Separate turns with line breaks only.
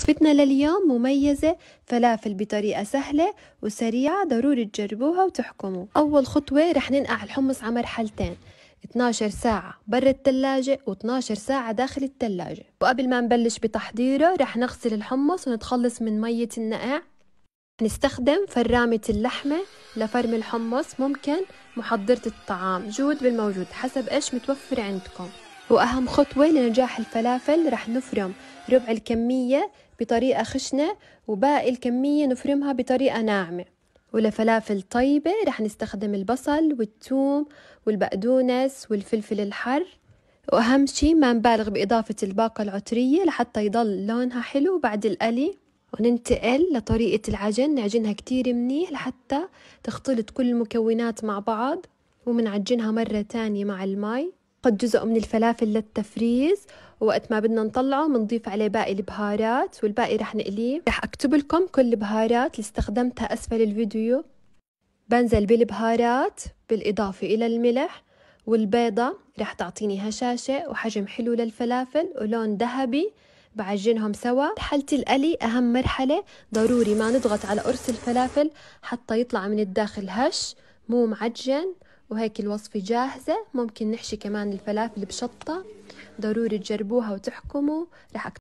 وصفتنا لليوم مميزة فلافل بطريقة سهلة وسريعة ضروري تجربوها وتحكموا أول خطوة رح ننقع الحمص على مرحلتين 12 ساعة برا التلاجة و12 ساعة داخل التلاجة وقبل ما نبلش بتحضيره رح نغسل الحمص ونتخلص من مية النقع نستخدم فرامة اللحمة لفرم الحمص ممكن محضرة الطعام جود بالموجود حسب ايش متوفر عندكم وأهم خطوة لنجاح الفلافل رح نفرم ربع الكمية بطريقة خشنة وباقي الكمية نفرمها بطريقة ناعمة ولفلافل طيبة رح نستخدم البصل والثوم والبقدونس والفلفل الحر وأهم شي ما نبالغ بإضافة الباقة العطرية لحتى يضل لونها حلو بعد القلي وننتقل لطريقة العجن نعجنها كتير منيح لحتى تختلط كل المكونات مع بعض ومنعجنها مرة تانية مع المي قد جزء من الفلافل للتفريز وقت ما بدنا نطلعه بنضيف عليه باقي البهارات والباقي رح نقليه رح اكتب لكم كل البهارات اللي استخدمتها اسفل الفيديو بنزل بالبهارات بالاضافة الى الملح والبيضة رح تعطيني هشاشة وحجم حلو للفلافل ولون ذهبي بعجنهم سوا مرحلة القلي أهم مرحلة ضروري ما نضغط على قرص الفلافل حتى يطلع من الداخل هش مو معجن وهيك الوصفة جاهزة ممكن نحشي كمان الفلافل بشطة ضروري تجربوها وتحكموا رح أكتب